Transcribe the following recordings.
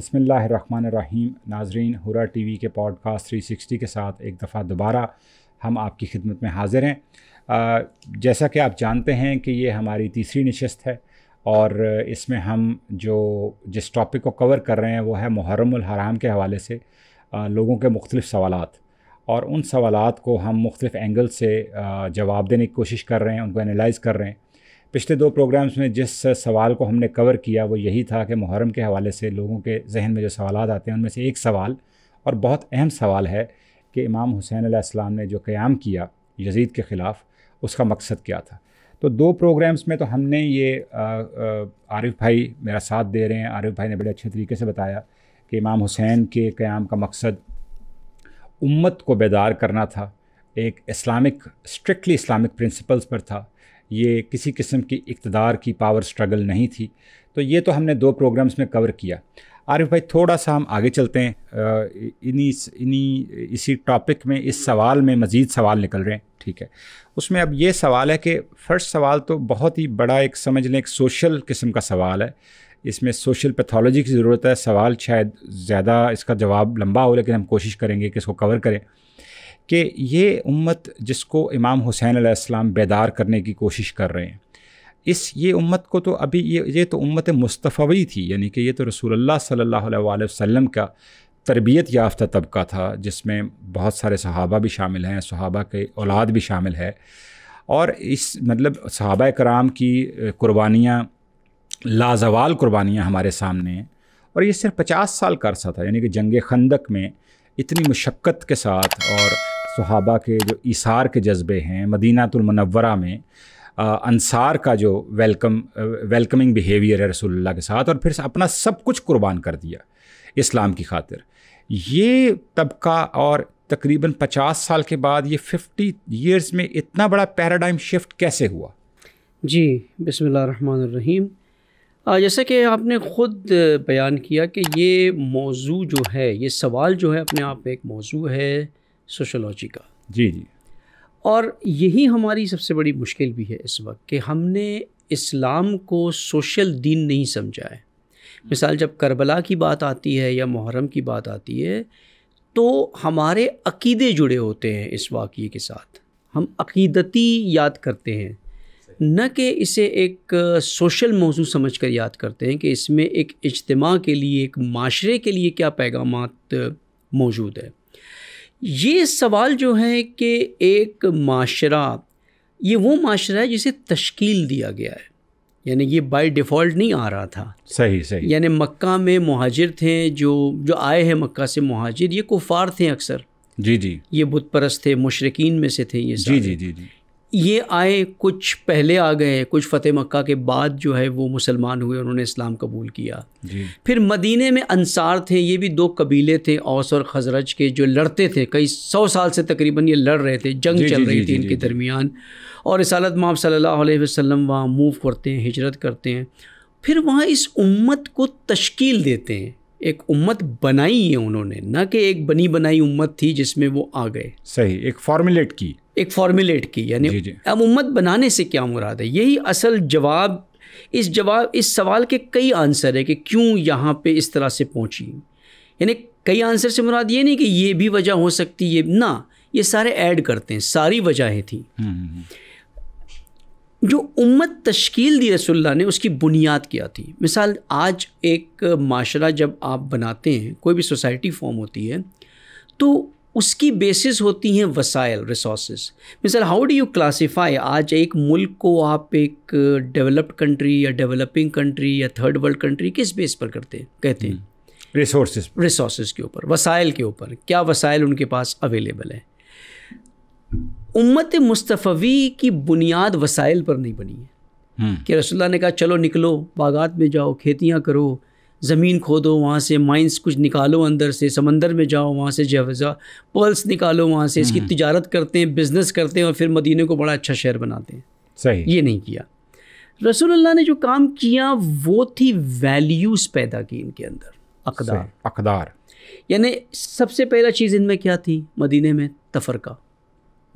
बसमीम नाजरीन हुरा टी वी के पॉडकास्ट 360 के साथ एक दफ़ा दोबारा हम आपकी खिदमत में हाज़िर हैं जैसा कि आप जानते हैं कि ये हमारी तीसरी नशस्त है और इसमें हम जो जिस टॉपिक को कवर कर रहे हैं वो है मुहर्रम हराम के हवाले से लोगों के मुख्तलिफ़ सवाल और उन सवाल को हम मुख्तलिफ़ एंगल से जवाब देने की कोशिश कर रहे हैं उनको एनालाइज़ कर रहे हैं पिछले दो प्रोग्राम्स में जिस सवाल को हमने कवर किया वो यही था कि मुहर्रम के हवाले से लोगों के जहन में जो सवाल आते हैं उनमें से एक सवाल और बहुत अहम सवाल है कि इमाम हुसैन आसलाम ने जो क़्याम किया यजीद के ख़िलाफ़ उसका मकसद क्या था तो दो प्रोग्राम्स में तो हमने ये आरिफ भाई मेरा साथ दे रहे हैं आरिफ भाई ने बड़े अच्छे तरीके से बताया कि इमाम हुसैन के क़्याम का मकसद उम्मत को बेदार करना था एक इस्लामिक स्ट्रिक्टली इस्लामिक प्रिंसिपल्स पर था ये किसी किस्म की इकतदार की पावर स्ट्रगल नहीं थी तो ये तो हमने दो प्रोग्राम्स में कवर किया आरिफ भाई थोड़ा सा हम आगे चलते हैं इन्हीं इन्हीं इसी टॉपिक में इस सवाल में मज़ीद सवाल निकल रहे हैं ठीक है उसमें अब ये सवाल है कि फ़र्स्ट सवाल तो बहुत ही बड़ा एक समझ लें एक सोशल किस्म का सवाल है इसमें सोशल पैथोलॉजी की ज़रूरत है सवाल शायद ज़्यादा इसका जवाब लंबा हो लेकिन हम कोशिश करेंगे कि इसको कवर करें कि ये उम्मत जिसको इमाम हुसैन आसमाम बेदार करने की कोशिश कर रहे हैं इस ये उम्मत को तो अभी ये ये तो उम्मत मुस्तफ़ी थी यानी कि ये तो रसूल सल्लल्लाहु वसम का तरबियत याफ्ता तबका था जिसमें बहुत सारे सहाबा भी शामिल हैं सहाबा के औलाद भी शामिल है और इस मतलब सहाबा कराम की कुर्बानियाँ लाजवाल कुर्बानियाँ हमारे सामने हैं और ये सिर्फ पचास साल का अरसा था यानी कि जंग खंदक में इतनी मशक्क़त के साथ और सहाबा के जो इसार के जज्बे हैं मदीनातुलमनवरा में अंसार का जो वेलकम वेलकमिंग बिहेवियर है रसोल्ला के साथ और फिर अपना सब कुछ कुर्बान कर दिया इस्लाम की खातिर ये तबका और तकरीबन 50 साल के बाद ये 50 इयर्स में इतना बड़ा पैराडाइम शिफ्ट कैसे हुआ जी बिसमीम जैसे कि आपने ख़ुद बयान किया कि ये मौजू जो है ये सवाल जो है अपने आप में एक मौजू है सोशोलॉजी का जी जी और यही हमारी सबसे बड़ी मुश्किल भी है इस वक्त कि हमने इस्लाम को सोशल दीन नहीं समझा है मिसाल जब करबला की बात आती है या मुहर्रम की बात आती है तो हमारे अकीदे जुड़े होते हैं इस वाक़े के साथ हम अकीदती याद करते हैं न कि इसे एक सोशल मौजू समझ कर याद करते हैं कि इसमें एक इज्तम के लिए एक माशरे के लिए क्या पैगाम मौजूद है ये सवाल जो है कि एक माशरा ये वो माशरा है जिसे तश्कील दिया गया है यानी ये बाय डिफ़ॉल्ट नहीं आ रहा था सही सही यानी मक्का में महाजिर थे जो जो आए हैं मक्का से महाजिर ये कुफार थे अक्सर जी जी ये बुत परस्त थे मुशरकिन में से थे ये जी जी जी जी ये आए कुछ पहले आ गए कुछ फ़तेह मक्का के बाद जो है वो मुसलमान हुए उन्होंने इस्लाम कबूल किया फिर मदीने में अंसार थे ये भी दो कबीले थे औस और खजरज के जो लड़ते थे कई सौ साल से तकरीबन ये लड़ रहे थे जंग जी, चल जी, रही थी इनके दरमियान और रसालत माम सल्लल्लाहु वसम वहाँ मूव करते हैं हिजरत करते हैं फिर वहाँ इस उम्मत को तश्कील देते हैं एक उम्मत बनाई है उन्होंने ना कि एक बनी बनाई उम्मत थी जिसमें वो आ गए सही एक फॉर्मुलेट की एक फॉर्मुलेट की यानी अब उम्मत बनाने से क्या मुराद है यही असल जवाब इस जवाब इस सवाल के कई आंसर है कि क्यों यहाँ पे इस तरह से पहुँची यानी कई आंसर से मुराद ये नहीं कि ये भी वजह हो सकती ये ना ये सारे ऐड करते हैं सारी वजहें थी हम्म, हम्म, हम्म। जो उम्मत तश्कील दी रसोल्ला ने उसकी बुनियाद क्या थी मिसाल आज एक माशरा जब आप बनाते हैं कोई भी सोसाइटी फॉर्म होती है तो उसकी बेसिस होती हैं वसाइल रिसोर्स मिसाल हाउ डू यू क्लासीफाई आज एक मुल्क को आप एक डेवलप्ड कंट्री या डेवलपिंग कंट्री या थर्ड वर्ल्ड कंट्री किस बेस पर करते हैं कहते हैं हम्म। रिसोर्स रिसोर्स के ऊपर वसाइल के ऊपर क्या वसाइल उनके पास अवेलेबल है उम्मत मुस्तफ़वी की बुनियाद वसाइल पर नहीं बनी है हम्म। कि रसोल्ला ने कहा चलो निकलो बागात में जाओ खेतियाँ करो ज़मीन खोदो वहाँ से माइंस कुछ निकालो अंदर से समंदर में जाओ वहाँ से जहजा पर्ल्स निकालो वहाँ से इसकी हम्म। तजारत करते हैं बिज़नेस करते हैं और फिर मदीने को बड़ा अच्छा शहर बनाते हैं सही ये नहीं किया रसूलुल्लाह ने जो काम किया वो थी वैल्यूज़ पैदा की इनके अंदर अकदार अकदार यानी सबसे पहला चीज़ इनमें क्या थी मदीने में तफरका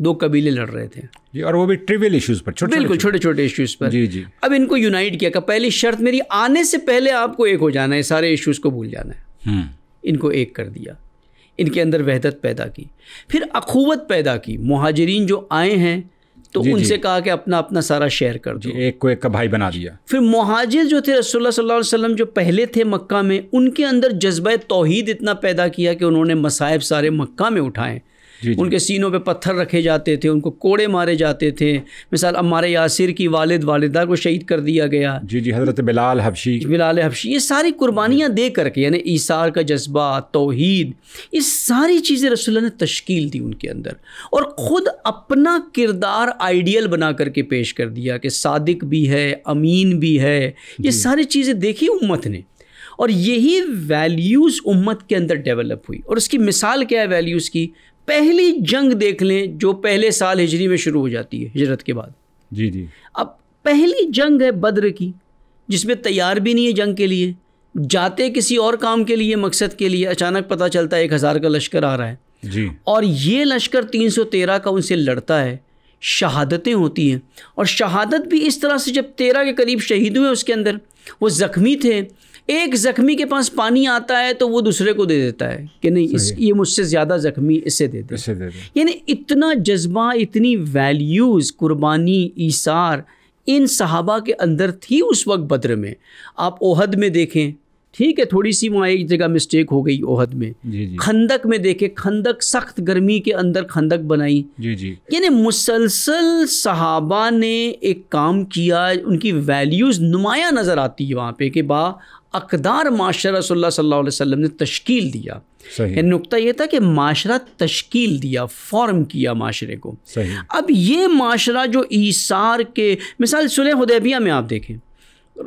दो कबीले लड़ रहे थे जी और वो भी ट्रिवियल इश्यूज पर छोटे बिल्कुल छोटे छोटे इश्यूज पर जी जी अब इनको यूनाइट किया का पहली शर्त मेरी आने से पहले आपको एक हो जाना है सारे इश्यूज को भूल जाना है हम्म। इनको एक कर दिया इनके अंदर वहदत पैदा की फिर अखूवत पैदा की महाजरीन जो आए हैं तो जी उनसे जी। कहा कि अपना अपना सारा शेयर कर दो एक को एक का भाई बना दिया फिर महाजिर जो थे रसोल्ला सल्लल्लाहु अलैहि वसल्लम जो पहले थे मक्का में उनके अंदर जज्बा तोहहीद इतना पैदा किया कि उन्होंने मसायब सारे मक्का में उठाएं जी जी। उनके सीनों पे पत्थर रखे जाते थे उनको कोड़े मारे जाते थे मिसाल हमारे यासिर की वालिद वालदा को शहीद कर दिया गया जी जी हज़रत बिलाल हफशी बिलाल हफशी ये सारी कुर्बानियाँ दे करके यानी ईसार का जज्बा तोहद ये सारी चीज़ें रसोल्ला ने तश्कील दी उनके अंदर और ख़ुद अपना किरदार आइडियल बना करके पेश कर दिया कि सादिक भी है अमीन भी है ये सारी चीज़ें देखी उम्मत ने और यही वैल्यूज़ उम्मत के अंदर डेवलप हुई और उसकी मिसाल क्या है वैल्यूज़ की पहली जंग देख लें जो पहले साल हिजरी में शुरू हो जाती है हिजरत के बाद जी जी अब पहली जंग है बद्र की जिसमें तैयार भी नहीं है जंग के लिए जाते किसी और काम के लिए मकसद के लिए अचानक पता चलता है एक हज़ार का लश्कर आ रहा है जी और ये लश्कर तीन सौ तेरह का उनसे लड़ता है शहादतें होती हैं और शहादत भी इस तरह से जब तेरह के करीब शहीद हुए उसके अंदर वो ज़ख्मी थे एक जख्मी के पास पानी आता है तो वो दूसरे को दे देता है कि नहीं इस ये मुझसे ज़्यादा जख्मी इसे दे दे, दे, दे। यानी इतना जज्बा इतनी वैल्यूज़ कुर्बानी ईसार इन सहाबा के अंदर थी उस वक्त बद्र में आप ओहद में देखें ठीक है थोड़ी सी वहाँ एक जगह मिस्टेक हो गई ओहद में जी जी। खंदक में देखे खंदक सख्त गर्मी के अंदर खंदक बनाई जी जी यानी मुसलसल सहाबा ने एक काम किया उनकी वैल्यूज़ नुमाया नज़र आती है वहाँ पे कि बा अकदार माशरा रसोल्ला सल्ला वसम ने तश्कील दिया नुकता यह था कि माशरा तश्कील दिया फॉर्म किया माशरे को अब ये माशरा जो ईसार के मिसाल सुलह हदैबिया में आप देखें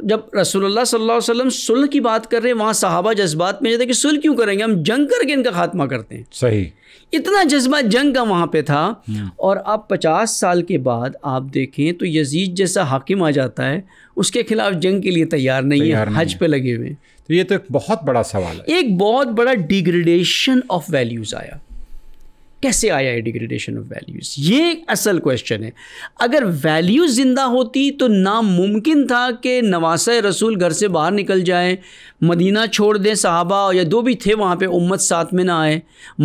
जब रसूलुल्लाह सल्लल्लाहु अलैहि वसल्लम सुलह की बात कर रहे हैं वहाँ सहाबा जज्बात में जाते कि सुलह क्यों करेंगे हम जंग करके इनका खात्मा करते हैं सही इतना जज्बा जंग का वहाँ पे था हम्म। और अब पचास साल के बाद आप देखें तो यजीद जैसा हाकिम आ जाता है उसके खिलाफ जंग के लिए तैयार नहीं है हज पे लगे हुए तो ये तो एक बहुत बड़ा सवाल है एक बहुत बड़ा डिग्रेडेशन ऑफ वैल्यूज़ आया कैसे आया है डिग्रेडेशन ऑफ वैल्यूज़ ये असल क्वेश्चन है अगर वैल्यूज़ ज़िंदा होती तो नामुमकिन था कि नवासा रसूल घर से बाहर निकल जाए मदीना छोड़ दें साहबा या दो भी थे वहाँ पे उम्मत साथ में ना आए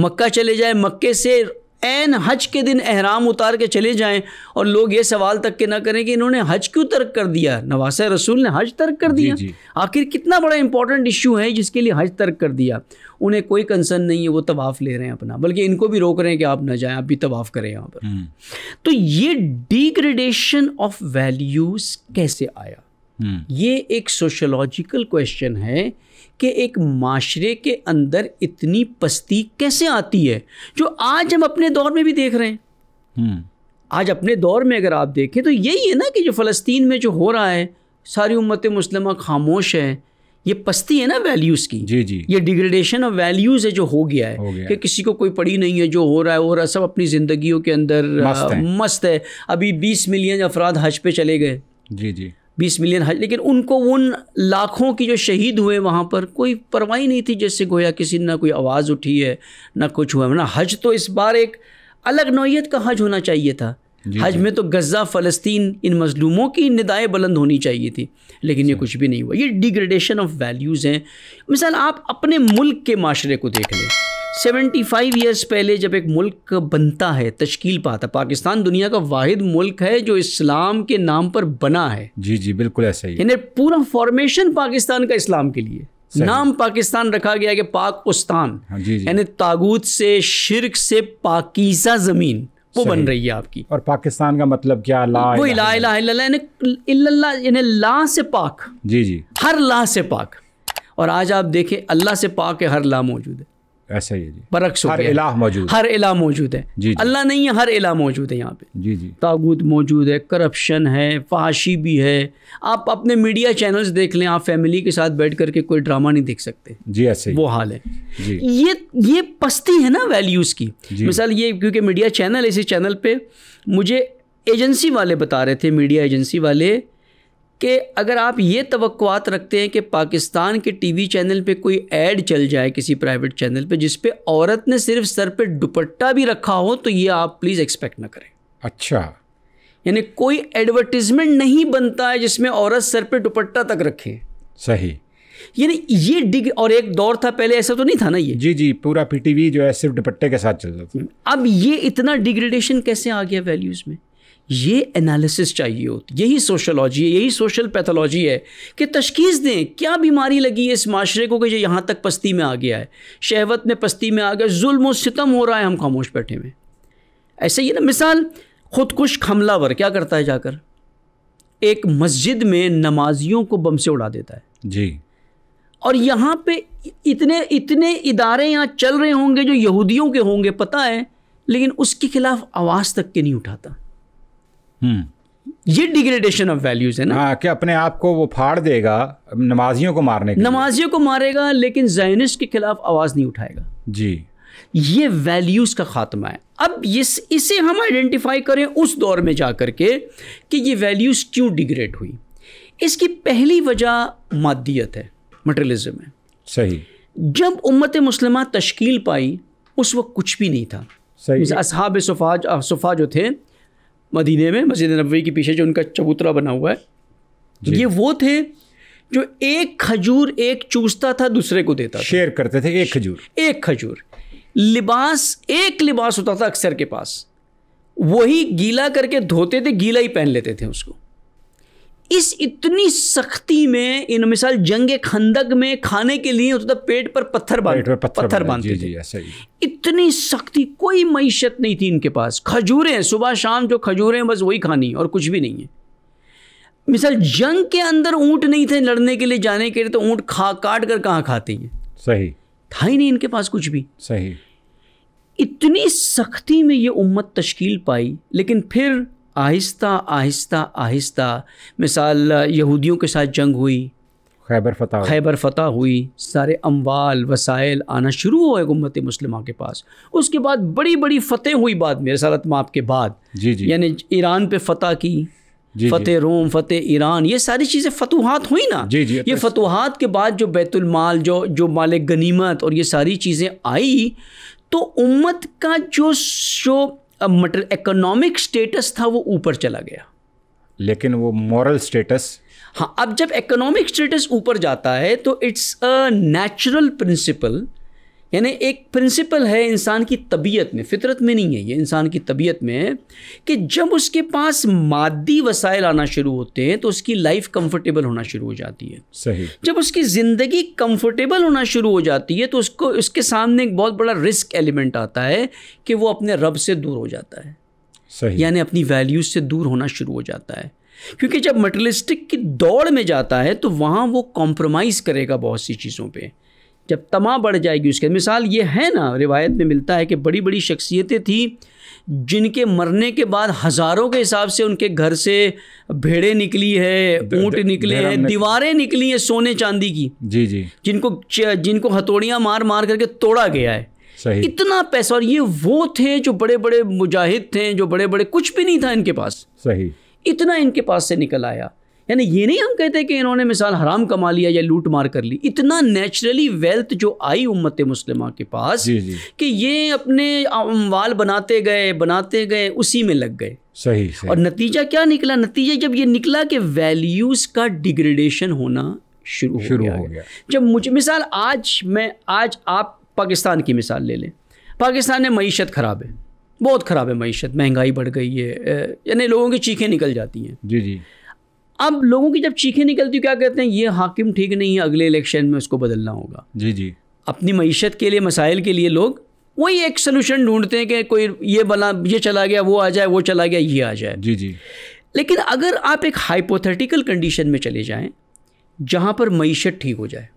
मक्का चले जाए मक्के से एन हज के दिन अहराम उतार के चले जाएं और लोग ये सवाल तक के ना करें कि इन्होंने हज क्यों तर्क कर दिया नवास रसूल ने हज तर्क कर दिया आखिर कितना बड़ा इंपॉर्टेंट इशू है जिसके लिए हज तर्क कर दिया उन्हें कोई कंसर्न नहीं है वो तवाफ़ ले रहे हैं अपना बल्कि इनको भी रोक रहे हैं कि आप ना जाएं आप भी तवाफ़ करें यहाँ पर हम्म। तो ये डिग्रेडेशन ऑफ वैल्यूज़ कैसे आया हम्म। ये एक सोशोलॉजिकल क्वेश्चन है कि एक माशरे के अंदर इतनी पस्ती कैसे आती है जो आज हम अपने दौर में भी देख रहे हैं हम्म। आज अपने दौर में अगर आप देखें तो यही है ना कि जो फ़लस्तीन में जो हो रहा है सारी उम्मत मुस्लिमा खामोश है ये पस्ती है ना वैल्यूज़ की जी जी ये डिग्रेडेशन ऑफ वैल्यूज़ है जो हो गया है हो गया। कि किसी को कोई पड़ी नहीं है जो हो रहा है हो रहा है सब अपनी ज़िंदगियों के अंदर मस्त है, मस्त है। अभी बीस मिलियन अफराद हज पे चले गए जी जी बीस मिलियन हज लेकिन उनको उन लाखों की जो शहीद हुए वहाँ पर कोई परवाही नहीं थी जैसे गोया किसी ना कोई आवाज़ उठी है ना कुछ हुआ ना हज तो इस बार एक अलग नौीयत का हज होना चाहिए था हज में तो गज़ा फ़लस्तीन इन मजलूमों की निदाएँ बुलंद होनी चाहिए थी लेकिन ये कुछ भी नहीं हुआ ये डिग्रेडेशन ऑफ वैल्यूज़ हैं मिसाल आप अपने मुल्क के माशरे को देख लें सेवेंटी फाइव ईयर्स पहले जब एक मुल्क बनता है तश्कील पाता पाकिस्तान दुनिया का वाहिद मुल्क है जो इस्लाम के नाम पर बना है जी जी बिल्कुल ऐसा ही यानी पूरा फॉर्मेशन पाकिस्तान का इस्लाम के लिए नाम पाकिस्तान रखा गया कि पाक उस्तान हाँ, यानी तागूत से शिरक से पाकिजा ज़मीन वो बन रही है आपकी और पाकिस्तान का मतलब क्या ला वो इला इला यानी ला से पाक जी जी हर ला से पाक और आज आप देखें अल्लाह से पाक है हर ला मौजूद है ऐसा ही है जी बरक्स हर इलाह मौजूद हर इलाह मौजूद है जी, अल्लाह नहीं है हर इलाह मौजूद है यहाँ पे जी जी ताबूत मौजूद है करप्शन है फहाशी भी है आप अपने मीडिया चैनल्स देख लें आप फैमिली के साथ बैठ करके कोई ड्रामा नहीं देख सकते जी ऐसे वो हाल है जी ये ये पस्ती है ना वैल्यूज़ की मिसाल ये क्योंकि मीडिया चैनल इसी चैनल पर मुझे एजेंसी वाले बता रहे थे मीडिया एजेंसी वाले कि अगर आप ये तवक़ात रखते हैं कि पाकिस्तान के टीवी चैनल पे कोई ऐड चल जाए किसी प्राइवेट चैनल पे जिस पे औरत ने सिर्फ सर पे दुपट्टा भी रखा हो तो ये आप प्लीज़ एक्सपेक्ट ना करें अच्छा यानी कोई एडवर्टिजमेंट नहीं बनता है जिसमें औरत सर पे दुपट्टा तक रखे सही यानी ये डिग और एक दौर था पहले ऐसा तो नहीं था ना ये जी जी पूरा पीटीवी जो है सिर्फ दुपट्टे के साथ चल जाता था अब ये इतना डिग्रेडेशन कैसे आ गया वैल्यूज़ में ये एनालिसिस चाहिए होती यही सोशलॉजी है यही सोशल पैथोलॉजी है कि तशखीस दें क्या बीमारी लगी है इस माशरे को कि ये यहाँ तक पस्ती में आ गया है शहवत में पस्ती में आ गया जुल्म सितम हो रहा है हम खामोश बैठे में ऐसे ही ना मिसाल खुदकुश हमलावर क्या करता है जाकर एक मस्जिद में नमाजियों को बम से उड़ा देता है जी और यहाँ पे इतने इतने इदारे यहाँ चल रहे होंगे जो यहूदियों के होंगे पता है लेकिन उसके खिलाफ आवाज़ तक के नहीं उठाता हम्म। ये डिग्रेडेशन ऑफ वैल्यूज है ना हाँ कि अपने आप को वो फाड़ देगा नमाजियों को मारने के नमाजियों को मारेगा लेकिन जायनिस्ट के खिलाफ आवाज़ नहीं उठाएगा जी ये वैल्यूज़ का ख़ात्मा है अब इस इसे हम आइडेंटिफाई करें उस दौर में जा करके कि ये वैल्यूज़ क्यों डिग्रेड हुई इसकी पहली वजह मादियत है मटेरियलिज्म है सही जब उम्मत मुसलमा तश्कील पाई उस वक्त कुछ भी नहीं था सही असहाब सुफा सुफा जो थे मदीने में मस्जिद नबी के पीछे जो उनका चबूतरा बना हुआ है तो ये वो थे जो एक खजूर एक चूसता था दूसरे को देता शेयर करते थे एक खजूर एक खजूर लिबास एक लिबास होता था अक्सर के पास वही गीला करके धोते थे गीला ही पहन लेते थे उसको इस इतनी सख्ती में इन मिसाल जंग खंदक में खाने के लिए तो पेट पर पत्थर बांध पत्थर, पत्थर बांधते थे इतनी सख्ती कोई मीशत नहीं थी इनके पास खजूरें सुबह शाम जो खजूरें बस वही खानी और कुछ भी नहीं है मिसाल जंग के अंदर ऊंट नहीं थे लड़ने के लिए जाने के लिए तो ऊँट खा काट कर कहाँ खाते हैं सही था ही नहीं इनके पास कुछ भी सही इतनी सख्ती में ये उम्मत तश्कील पाई लेकिन फिर आहिस्ता आहिस्ता आहिस्ता मिसाल यहूदियों के साथ जंग हुई खैबर फतह खैबर फतह हुई सारे अमवाल वसाइल आना शुरू है गुम्मत मुस्लिम के पास उसके बाद बड़ी बड़ी फ़तेह हुई बाद में रसालत माप के बाद जी जी यानी ईरान पे फतह की फ़तेह रोम फ़तेह ईरान ये सारी चीज़ें फतुहात हुई ना जी जी ये फतुहात के बाद जो बैतुलमाल जो जो माल गनीमत और ये सारी चीज़ें आई तो उम्मत का जो शो मटर इकोनॉमिक स्टेटस था वो ऊपर चला गया लेकिन वो मॉरल स्टेटस हाँ अब जब इकोनॉमिक स्टेटस ऊपर जाता है तो इट्स अ नेचुरल प्रिंसिपल यानी एक प्रिंसिपल है इंसान की तबीयत में फितरत में नहीं है ये इंसान की तबीयत में है कि जब उसके पास मादी वसाइल आना शुरू होते हैं तो उसकी लाइफ कंफर्टेबल होना शुरू हो जाती है सही जब उसकी ज़िंदगी कंफर्टेबल होना शुरू हो जाती है तो उसको उसके सामने एक बहुत बड़ा रिस्क एलिमेंट आता है कि वो अपने रब से दूर हो जाता है सही यानी अपनी वैल्यूज़ से दूर होना शुरू हो जाता है क्योंकि जब मटलिस्टिक की दौड़ में जाता है तो वहाँ वो कॉम्प्रोमाइज़ करेगा बहुत सी चीज़ों पर जब तमा बढ़ जाएगी उसके मिसाल ये है ना रिवायत में मिलता है कि बड़ी बड़ी शख्सियतें थीं जिनके मरने के बाद हज़ारों के हिसाब से उनके घर से भेड़े निकली है ऊँट निकले हैं दीवारें निकली हैं सोने चांदी की जी जी जिनको जिनको हथौड़ियाँ मार मार करके तोड़ा गया है इतना पैसा और ये वो थे जो बड़े बड़े मुजाहिद थे जो बड़े बड़े कुछ भी नहीं था इनके पास सही इतना इनके पास से निकल आया यानी ये नहीं हम कहते कि इन्होंने मिसाल हराम कमा लिया या लूट मार कर ली इतना नेचुरली वेल्थ जो आई उम्मत मुस्लिमा के पास जी जी। कि ये अपने वाल बनाते गए बनाते गए उसी में लग गए सही, सही और नतीजा क्या निकला नतीजा जब ये निकला कि वैल्यूज़ का डिग्रेडेशन होना शुरू हो शुरू गया, हो गया। जब मुझे मिसाल आज मैं आज आप पाकिस्तान की मिसाल ले लें पाकिस्तान में मीशत ख़राब है बहुत ख़राब है मीशत महंगाई बढ़ गई है यानी लोगों की चीखें निकल जाती हैं जी जी अब लोगों की जब चीखें निकलती क्या कहते हैं ये हाकिम ठीक नहीं है अगले इलेक्शन में उसको बदलना होगा जी जी अपनी मीशत के लिए मसाइल के लिए लोग वही एक सोल्यूशन ढूंढते हैं कि कोई ये बना ये चला गया वो आ जाए वो चला गया ये आ जाए जी जी लेकिन अगर आप एक हाइपोथेटिकल कंडीशन में चले जाएं जहाँ पर मीशत ठीक हो जाए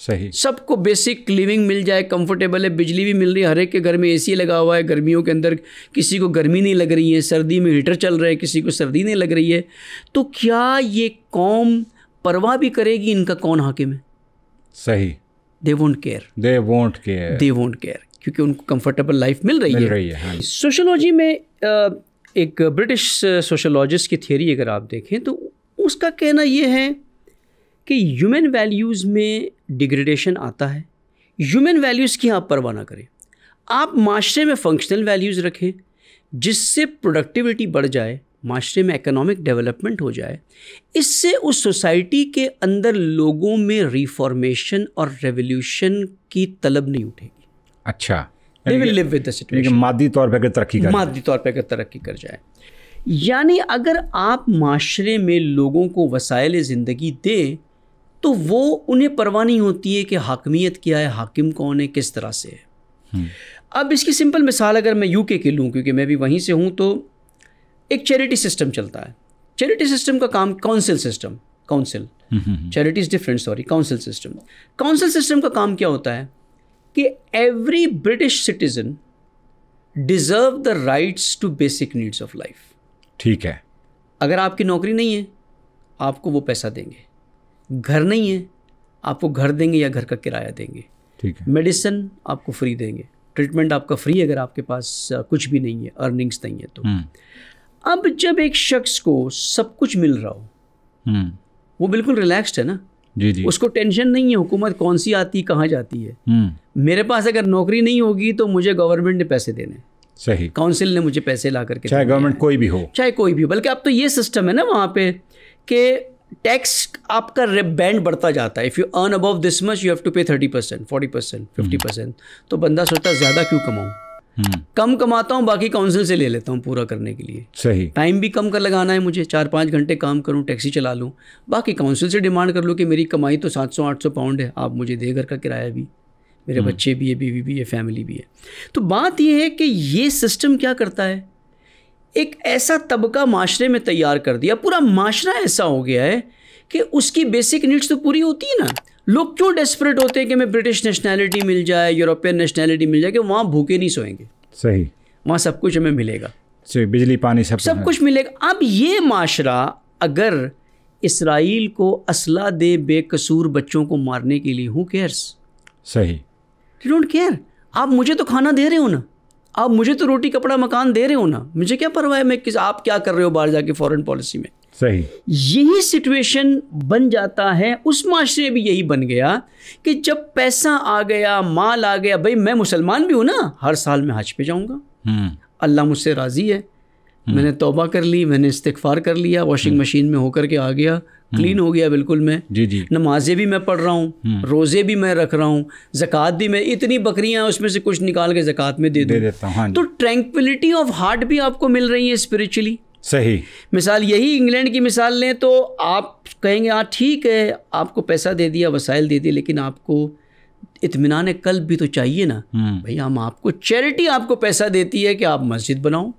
सही सबको बेसिक लिविंग मिल जाए कंफर्टेबल है बिजली भी मिल रही है हर एक के घर में एसी लगा हुआ है गर्मियों के अंदर किसी को गर्मी नहीं लग रही है सर्दी में हीटर चल रहा है किसी को सर्दी नहीं लग रही है तो क्या ये कौम परवाह भी करेगी इनका कौन हाकिम है सही they won't care they won't care they won't care क्योंकि उनको कंफर्टेबल लाइफ मिल रही मिल है रही है सोशोलॉजी हाँ में एक ब्रिटिश सोशोलॉजिस्ट की थियोरी अगर आप देखें तो उसका कहना ये है कि ह्यूमन वैल्यूज़ में डिग्रेडेशन आता है ह्यूमन वैल्यूज़ की आप परवाह ना करें आप माशरे में फंक्शनल वैल्यूज़ रखें जिससे प्रोडक्टिविटी बढ़ जाए माशरे में इकोनॉमिक डेवलपमेंट हो जाए इससे उस सोसाइटी के अंदर लोगों में रिफॉर्मेशन और रेवोल्यूशन की तलब नहीं उठेगी अच्छा मादी तौर पर अगर तरक्की कर मादी तौर पर अगर तरक्की कर जाए यानी अगर आप माशरे में लोगों को वसायल ज़िंदगी दें तो वो उन्हें परवाह नहीं होती है कि हाकमियत क्या है हाकिम कौन है किस तरह से है हम्म। अब इसकी सिंपल मिसाल अगर मैं यूके के लूँ क्योंकि मैं भी वहीं से हूँ तो एक चैरिटी सिस्टम चलता है चैरिटी सिस्टम का काम council system council charity is different sorry council system council system का काम क्या होता है कि every British citizen deserve the rights to basic needs of life ठीक है अगर आपकी नौकरी नहीं है आपको वो पैसा देंगे घर नहीं है आपको घर देंगे या घर का किराया देंगे ठीक है मेडिसिन आपको फ्री देंगे ट्रीटमेंट आपका फ्री अगर आपके पास कुछ भी नहीं है अर्निंग्स नहीं है तो हम्म। अब जब एक शख्स को सब कुछ मिल रहा हो हम्म। वो बिल्कुल रिलैक्स्ड है ना जी जी उसको टेंशन नहीं है हुकूमत कौन सी आती है कहाँ जाती है हम्म। मेरे पास अगर नौकरी नहीं होगी तो मुझे गवर्नमेंट ने पैसे देने सही काउंसिल ने मुझे पैसे ला करके चाहे गवर्नमेंट कोई भी हो चाहे कोई भी हो बल्कि अब तो ये सिस्टम है ना वहाँ पे कि टैक्स आपका बैंड बढ़ता जाता है if you earn above this much you have to pay thirty percent forty percent fifty percent तो बंदा सोचता ज़्यादा क्यों कमाऊँ हम्म। कम कमाता हूँ बाकी काउंसिल से ले लेता हूँ पूरा करने के लिए सही टाइम भी कम कर लगाना है मुझे चार पाँच घंटे काम करूँ टैक्सी चला लूँ बाकी काउंसिल से डिमांड कर लूँ कि मेरी कमाई तो सात सौ आठ सौ पाउंड है आप मुझे दे घर का किराया भी मेरे हम्म। बच्चे भी है बीवी भी है फैमिली भी है तो बात यह है कि ये सिस्टम क्या करता है एक ऐसा तबका माशरे में तैयार कर दिया पूरा माशरा ऐसा हो गया है कि उसकी बेसिक नीड्स तो पूरी होती है ना लोग क्यों डेस्परेट होते हैं कि हमें ब्रिटिश नेशनैलिटी मिल जाए यूरोपियन नेशनैलिटी मिल जाए कि वहाँ भूखे नहीं सोएंगे सही वहाँ सब कुछ हमें मिलेगा सही बिजली पानी सब सब कुछ मिलेगा अब ये माशरा अगर इसराइल को असला दे बेकसूर बच्चों को मारने के लिए हूँ केयर्स सही डोंट केयर आप मुझे तो खाना दे रहे हो ना आप मुझे तो रोटी कपड़ा मकान दे रहे हो ना मुझे क्या परवाह है मैं किस आप क्या कर रहे हो बाहर जाके फॉरेन पॉलिसी में सही यही सिचुएशन बन जाता है उस माशरे भी यही बन गया कि जब पैसा आ गया माल आ गया भाई मैं मुसलमान भी हूँ ना हर साल मैं हज पे जाऊँगा हम्म। अल्लाह मुझसे राज़ी है हम्म। मैंने तोबा कर ली मैंने इस्तफार कर लिया वॉशिंग मशीन हम्म। में होकर के आ गया क्लीन हम्म। हो गया बिल्कुल मैं जी जी नमाजें भी मैं पढ़ रहा हूँ हम्म। रोज़े भी मैं रख रहा हूँ ज़क़़त भी मैं इतनी बकरियाँ उसमें से कुछ निकाल के ज़क़़त में दे, दे देता हूँ हाँ तो ट्रैंक्विलिटी ऑफ हार्ट भी आपको मिल रही है स्पिरिचुअली सही मिसाल यही इंग्लैंड की मिसाल लें तो आप कहेंगे हाँ ठीक है आपको पैसा दे दिया वसाइल दे दिए लेकिन आपको इतमान कल भी तो चाहिए ना हम्म। भाई हम आपको चैरिटी आपको पैसा देती है कि आप मस्जिद बनाओ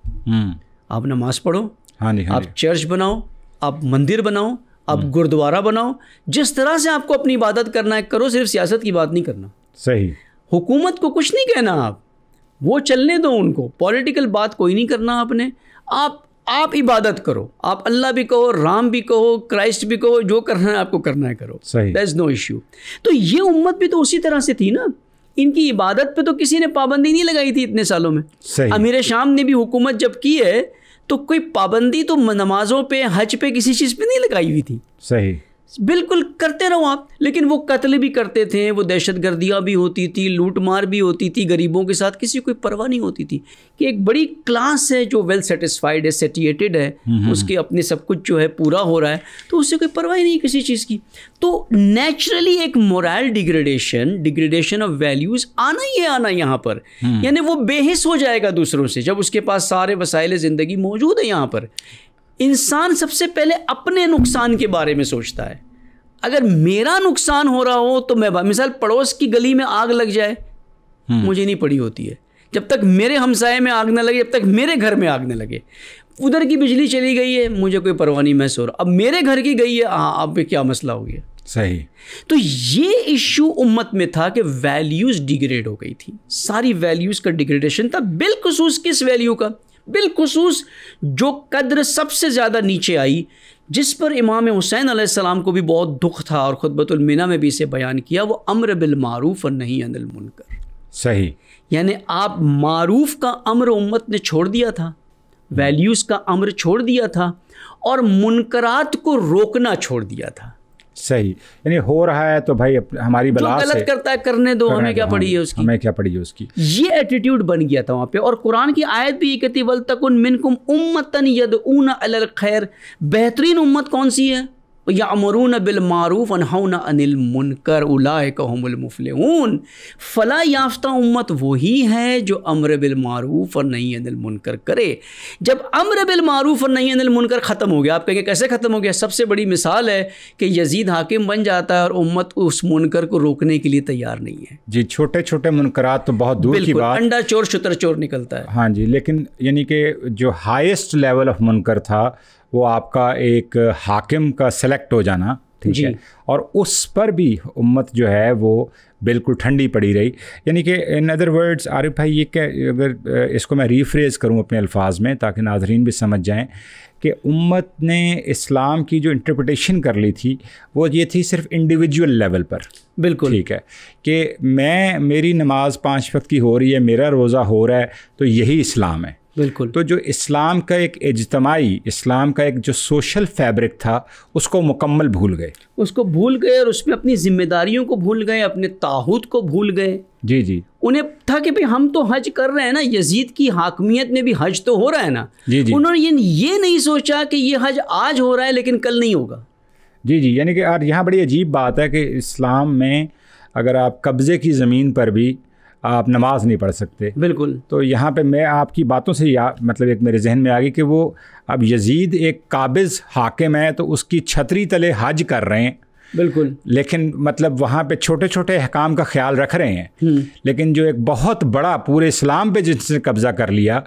आप नमाज पढ़ो हाँ जी हाँ आप चर्च बनाओ आप मंदिर बनाओ आप हम्म। गुरुद्वारा बनाओ जिस तरह से आपको अपनी इबादत करना है करो सिर्फ सियासत की बात नहीं करना सही हुकूमत को कुछ नहीं कहना आप वो चलने दो उनको पॉलिटिकल बात कोई नहीं करना आपने आप आप इबादत करो आप अल्लाह भी कहो राम भी कहो क्राइस्ट भी कहो जो करना है आपको करना है करो सही दैट इज़ नो इश्यू तो ये उम्मत भी तो उसी तरह से थी ना इनकी इबादत पे तो किसी ने पाबंदी नहीं लगाई थी इतने सालों में अमीर शाम ने भी हुकूमत जब की है तो कोई पाबंदी तो नमाजों पे हज पे किसी चीज़ पे नहीं लगाई हुई थी सही बिल्कुल करते रहो आप लेकिन वो कत्ल भी करते थे वो दहशत गर्दियाँ भी होती थी लूट मार भी होती थी गरीबों के साथ किसी कोई परवाह नहीं होती थी कि एक बड़ी क्लास है जो वेल सेटिस्फाइड है सेटिएटेड है हम्म, हम्म। उसके अपने सब कुछ जो है पूरा हो रहा है तो उससे कोई परवाह ही नहीं किसी चीज़ की तो नेचुरली एक moral degradation degradation of values आना ही है आना यहाँ पर हम्म। यानी वो बेहिस हो जाएगा दूसरों से जब उसके पास सारे वसाइल ज़िंदगी मौजूद है यहाँ पर इंसान सबसे पहले अपने नुकसान के बारे में सोचता है अगर मेरा नुकसान हो रहा हो तो मैं मिसाल पड़ोस की गली में आग लग जाए हम्म। मुझे नहीं पड़ी होती है जब तक मेरे हमसाए में आग ना लगे जब तक मेरे घर में आग ना लगे उधर की बिजली चली गई है मुझे कोई परवाह नहीं महसूस अब मेरे घर की गई है हाँ अब क्या मसला हो गया सही तो ये इश्यू उम्मत में था कि वैल्यूज़ डिग्रेड हो गई थी सारी वैल्यूज़ का डिग्रेडेशन था बिलखसूस किस वैल्यू का बिलखसूस जो कद्र सबसे ज़्यादा नीचे आई जिस पर इमाम हुसैन आसमाम को भी बहुत दुख था और ख़ुतबतुलमिना में भी इसे बयान किया वो अम्र बिलमारूफ़ और नहीं अनिल मुनकर सही यानी आप मारूफ का अम्र उम्मत ने छोड़ दिया था वैल्यूज़ का अम्र छोड़ दिया था और मुनकरात को रोकना छोड़ दिया था सही यानी हो रहा है तो भाई हमारी बला जो गलत करता है करने दो हमें क्या पड़ी है उसकी हमें क्या पड़ी है उसकी ये एटीट्यूड बन गया था वहाँ पे और कुरान की आयत भी कहती वल उन मिनकुम उम्मतन यद ऊन अल खैर बेहतरीन उम्मत कौन सी है यामरून बिलमारूफ अनहौन अनिल मुनकर उलामफलून फ़ला याफ्ता उम्मत वही है जो अमर मारूफ और नई अनिल मुनकर करे जब अमर मारूफ और नई अनिल मुनकर ख़त्म हो गया आप कहेंगे कैसे ख़त्म हो गया सबसे बड़ी मिसाल है कि यजीद हाकिम बन जाता है और उम्मत उस मुनकर को रोकने के लिए तैयार नहीं है जी छोटे छोटे मुनकरात तो बहुत दूर की बात अंडा चोर शुतर चोर निकलता है हाँ जी लेकिन यानी कि जो हाइस्ट लेवल ऑफ मुनकर था वो आपका एक हाकिम का सेलेक्ट हो जाना ठीक है और उस पर भी उम्मत जो है वो बिल्कुल ठंडी पड़ी रही यानी कि इन अदर वर्ड्स आरिफ भाई ये क्या अगर इसको मैं रीफ्रेज़ करूँ अपने अल्फाज में ताकि नाजरीन भी समझ जाएँ कि उम्मत ने इस्लाम की जो इंटरप्रटेशन कर ली थी वो ये थी सिर्फ इंडिविजुअल लेवल पर बिल्कुल ठीक है कि मैं मेरी नमाज़ पाँच वक्त की हो रही है मेरा रोज़ा हो रहा है तो यही इस्लाम है बिल्कुल तो जो इस्लाम का एक इजतमाही इस्लाम का एक जो सोशल फैब्रिक था उसको मुकम्मल भूल गए उसको भूल गए और उसमें अपनी जिम्मेदारियों को भूल गए अपने ताहुद को भूल गए जी जी उन्हें था कि भाई हम तो हज कर रहे हैं ना यजीद की हाकमियत में भी हज तो हो रहा है ना जी जी उन्होंने ये ये नहीं सोचा कि ये हज आज हो रहा है लेकिन कल नहीं होगा जी जी यानी कि यार यहाँ बड़ी अजीब बात है कि इस्लाम में अगर आप कब्ज़े की ज़मीन पर भी आप नमाज नहीं पढ़ सकते बिल्कुल तो यहाँ पे मैं आपकी बातों से या मतलब एक मेरे जहन में आ गई कि वो अब यजीद एक काबिज़ हाकिम है तो उसकी छतरी तले हज कर रहे हैं बिल्कुल लेकिन मतलब वहाँ पे छोटे छोटे अहकाम का ख्याल रख रहे हैं हम्म। लेकिन जो एक बहुत बड़ा पूरे इस्लाम पे जिसने कब्ज़ा कर लिया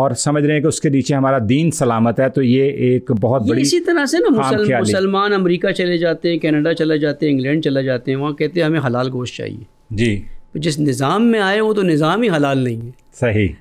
और समझ रहे हैं कि उसके नीचे हमारा दीन सलामत है तो ये एक बहुत बड़ी इसी तरह से ना मुसल, मुसलमान अमेरिका चले जाते हैं कनाडा चले जाते हैं इंग्लैंड चले जाते हैं वहाँ कहते हैं हमें हलाल गोश्त चाहिए जी जिस निज़ाम में आए वो तो निज़ाम ही हलाल नहीं है सही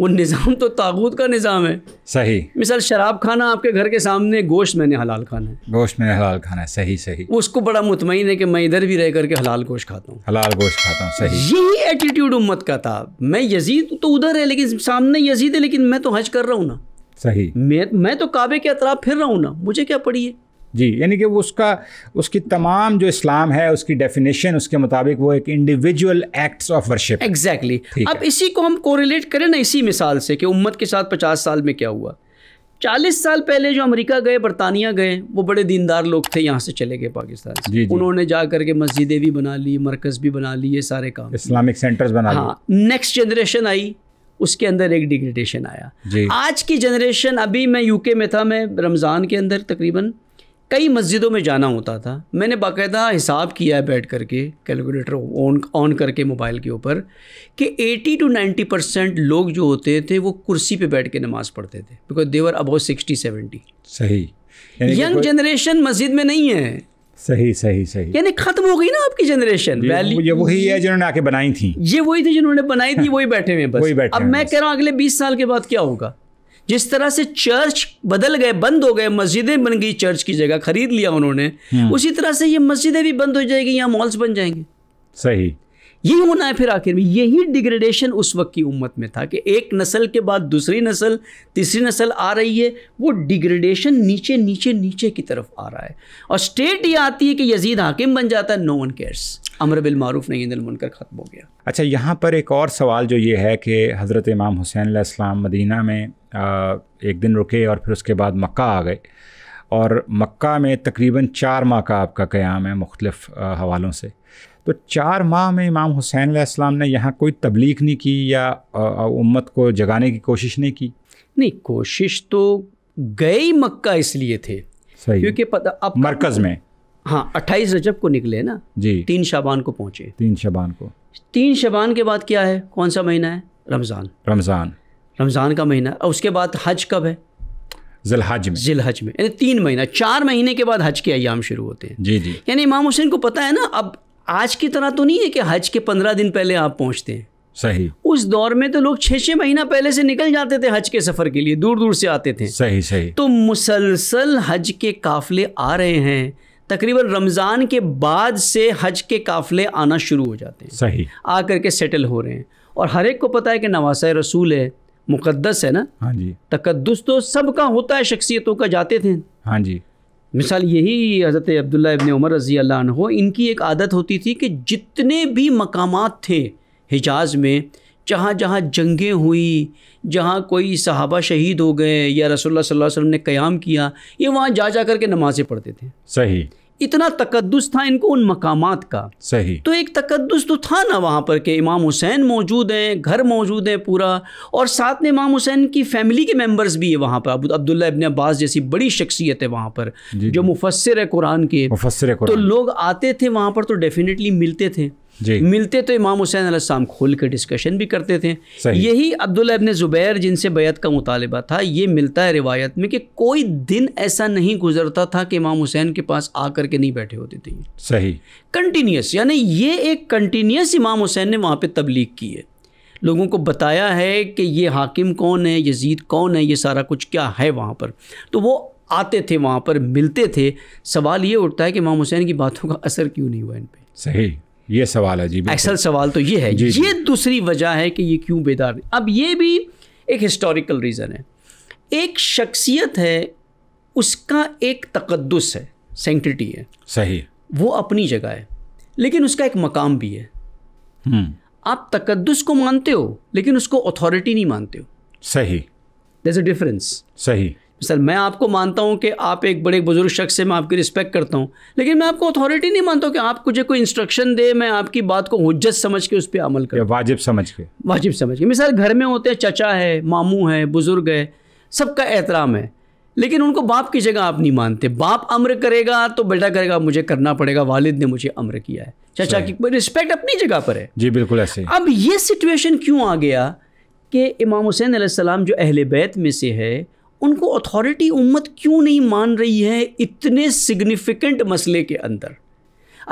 वो निज़ाम तो तागूत का निज़ाम है सही मिसाल शराब खाना आपके घर के सामने गोश्त मैंने हलाल खाना है गोश्त मैंने हलाल खाना है सही सही उसको बड़ा मुतमिन है कि मैं इधर भी रह करके हलाल गोश्त खाता हूँ हलाल गोश्त खाता हूँ सही यही एटीट्यूड उम्मत का था मैं यजीद तो उधर है लेकिन सामने यजीद है लेकिन मैं तो हज कर रहा हूँ ना सही मैं मैं तो काबे के अतराब फिर रहा हूँ ना मुझे क्या पड़ी है जी यानी कि वो उसका उसकी तमाम जो इस्लाम है उसकी डेफिनेशन उसके मुताबिक वो एक individual acts of worship exactly अब इसी को हम कोरिलेट करें ना इसी मिसाल से कि उम्मत के साथ पचास साल में क्या हुआ चालीस साल पहले जो अमेरिका गए बरतानिया गए वो बड़े दीनदार लोग थे यहाँ से चले गए पाकिस्तान से जी, जी। उन्होंने जा करके मस्जिदें भी बना ली मरकज़ भी बना ली ये सारे काम इस्लामिक सेंटर्स बना हाँ नेक्स्ट जनरेशन आई उसके अंदर एक डिग्रेडेशन आया आज की जनरेशन अभी मैं यूके में था मैं रमज़ान के अंदर तकरीबन कई मस्जिदों में जाना होता था मैंने बाकायदा हिसाब किया है बैठ करके कैलकुलेटर ऑन ऑन करके मोबाइल के ऊपर कि 80 टू 90 परसेंट लोग जो होते थे वो कुर्सी पे बैठ के नमाज़ पढ़ते थे because there were about sixty seventy सही यंग जनरेशन मस्जिद में नहीं है सही सही सही यानी खत्म हो गई ना आपकी जनरेशन वैल्यू ये वही है जिन्होंने आके बनाई थी ये वही थी जिन्होंने बनाई थी हाँ। वही बैठे हुए अब मैं कह रहा हूँ अगले बीस साल के बाद क्या होगा जिस तरह से चर्च बदल गए बंद हो गए मस्जिदें बन गई चर्च की जगह खरीद लिया उन्होंने हम्म। उसी तरह से ये मस्जिदें भी बंद हो जाएगी यहाँ मॉल्स बन जाएंगे सही यही होना है फिर आखिर में यही डिग्रेडेशन उस वक्त की उम्मत में था कि एक नस्ल के बाद दूसरी नस्ल तीसरी नस्ल आ रही है वो डिग्रेडेशन नीचे नीचे नीचे की तरफ आ रहा है और स्टेट ये आती है कि यजीद हाकिम बन जाता है नो वन केयर्स अमर बिल मारूफ नहीं दिल मुनकर ख़त्म हो गया अच्छा यहाँ पर एक और सवाल जो ये है कि हज़रत इमाम हुसैन इस्लाम मदीना में एक दिन रुके और फिर उसके बाद मक्का आ गए और मक्का में तकरीबन चार माह का आपका क़्याम है मुख्तलफ़ हवालों से तो चार माह में इमाम हुसैन आसमाम ने यहाँ कोई तबलीग नहीं की या उम्मत को जगाने की कोशिश नहीं की नहीं कोशिश तो गए मक् मक्का इसलिए थे सही क्योंकि अब मरकज़ में हाँ अट्ठाईस रजब को निकले ना जी तीन शाबान को पहुँचे तीन शाबान को तीन शबान के बाद क्या है कौन सा महीना है रमज़ान रमज़ान रमज़ान का महीना और उसके बाद हज कब है जिलहज में जिलहज में यानी तीन महीना चार महीने के बाद हज के अयाम शुरू होते हैं जी जी यानी इमाम हुसैन को पता है ना अब आज की तरह तो नहीं है कि हज के पंद्रह दिन पहले आप पहुँचते हैं सही उस दौर में तो लोग छः छः महीना पहले से निकल जाते थे हज के सफ़र के लिए दूर दूर से आते थे सही सही तो मुसलसल हज के काफ़िले आ रहे हैं तकरीबन रमज़ान के बाद से हज के काफ़िले आना शुरू हो जाते हैं सही आ करके सेटल हो रहे हैं और हर एक को पता है कि नवासा रसूल है मुक़दस है ना हाँ जी तकदस तो सबका होता है शख्सियतों का जाते थे हाँ जी मिसाल यही हज़रत अब्दुल्ला इबन उमर रज़ी अल्लाह हो इनकी एक आदत होती थी कि जितने भी मकाम थे हिजाज़ में जहाँ जहाँ जंगें हुई जहाँ कोई सहाबा शहीद हो गए या रसोल्ला वसम ने क़याम किया ये वहाँ जा जा करके नमाज़ें पढ़ते थे सही इतना तकदस था इनको उन मकाम का सही तो एक तकदस तो था ना वहाँ पर कि इमाम हुसैन मौजूद हैं घर मौजूद हैं पूरा और साथ में इमाम हुसैन की फैमिली के मेम्बर्स भी है वहाँ पर अब्दुल्ला इबन अब्बास जैसी बड़ी शख्सियत है वहाँ पर जो मुफसर है कुरान के मुफसर तो लोग आते थे वहाँ पर तो डेफिनेटली मिलते थे मिलते तो इमाम हुसैन आसमाम खोल के डिस्कशन भी करते थे यही अब्दुल्ला इबन ज़ुबैर जिनसे बैत का मुतालबा था ये मिलता है रिवायत में कि कोई दिन ऐसा नहीं गुजरता था कि इमाम हुसैन के पास आकर के नहीं बैठे होते थे सही कंटिन्यूस यानी ये एक कंटिन्यूस इमाम हुसैन ने वहाँ पर तबलीग की है लोगों को बताया है कि ये हाकिम कौन है यजीद कौन है ये सारा कुछ क्या है वहाँ पर तो वो आते थे वहाँ पर मिलते थे सवाल ये उठता है कि इमाम हुसैन की बातों का असर क्यों नहीं हुआ इन पर सही ये सवाल है जी असल सवाल तो ये है जी, ये जी। दूसरी वजह है कि ये क्यों बेदार अब ये भी एक हिस्टोरिकल रीज़न है एक शख्सियत है उसका एक तकदस है सेंटिटी है सही वो अपनी जगह है लेकिन उसका एक मकाम भी है हम्म। आप तकदस को मानते हो लेकिन उसको अथॉरिटी नहीं मानते हो सही दस अ डिफरेंस सही मिसाल मैं आपको मानता हूँ कि आप एक बड़े बुज़ुर्ग शख्स से मैं आपकी रिस्पेक्ट करता हूँ लेकिन मैं आपको अथॉरिटी नहीं मानता कि आप मुझे कोई इंस्ट्रक्शन दे मैं आपकी बात को हुज्जत समझ के उस पर अमल करूँ वाजिब समझ के वाजिब समझ के मिसाल घर में होते हैं चचा है मामू है बुज़ुर्ग है सबका एहतराम है लेकिन उनको बाप की जगह आप नहीं मानते बाप अम्र करेगा तो बेटा करेगा मुझे करना पड़ेगा वालिद ने मुझे अम्र किया है चाचा की रिस्पेक्ट अपनी जगह पर है जी बिल्कुल ऐसे अब ये सिचुएशन क्यों आ गया कि इमाम हुसैन सलाम जो अहल बैत में से है उनको अथॉरिटी उम्मत क्यों नहीं मान रही है इतने सिग्निफिकेंट मसले के अंदर